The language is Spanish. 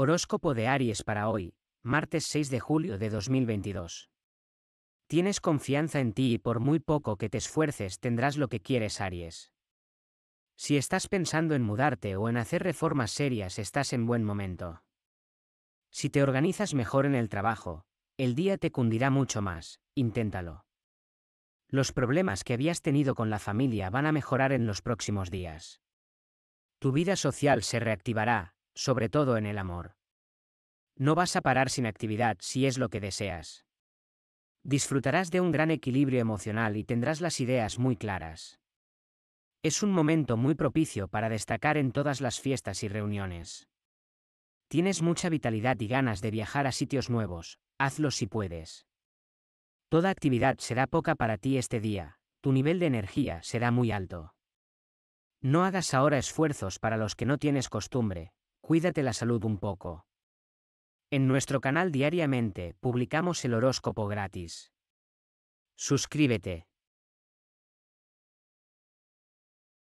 Horóscopo de Aries para hoy, martes 6 de julio de 2022. Tienes confianza en ti y por muy poco que te esfuerces tendrás lo que quieres Aries. Si estás pensando en mudarte o en hacer reformas serias estás en buen momento. Si te organizas mejor en el trabajo, el día te cundirá mucho más, inténtalo. Los problemas que habías tenido con la familia van a mejorar en los próximos días. Tu vida social se reactivará, sobre todo en el amor. No vas a parar sin actividad si es lo que deseas. Disfrutarás de un gran equilibrio emocional y tendrás las ideas muy claras. Es un momento muy propicio para destacar en todas las fiestas y reuniones. Tienes mucha vitalidad y ganas de viajar a sitios nuevos, hazlo si puedes. Toda actividad será poca para ti este día, tu nivel de energía será muy alto. No hagas ahora esfuerzos para los que no tienes costumbre, cuídate la salud un poco. En nuestro canal diariamente publicamos el horóscopo gratis. Suscríbete.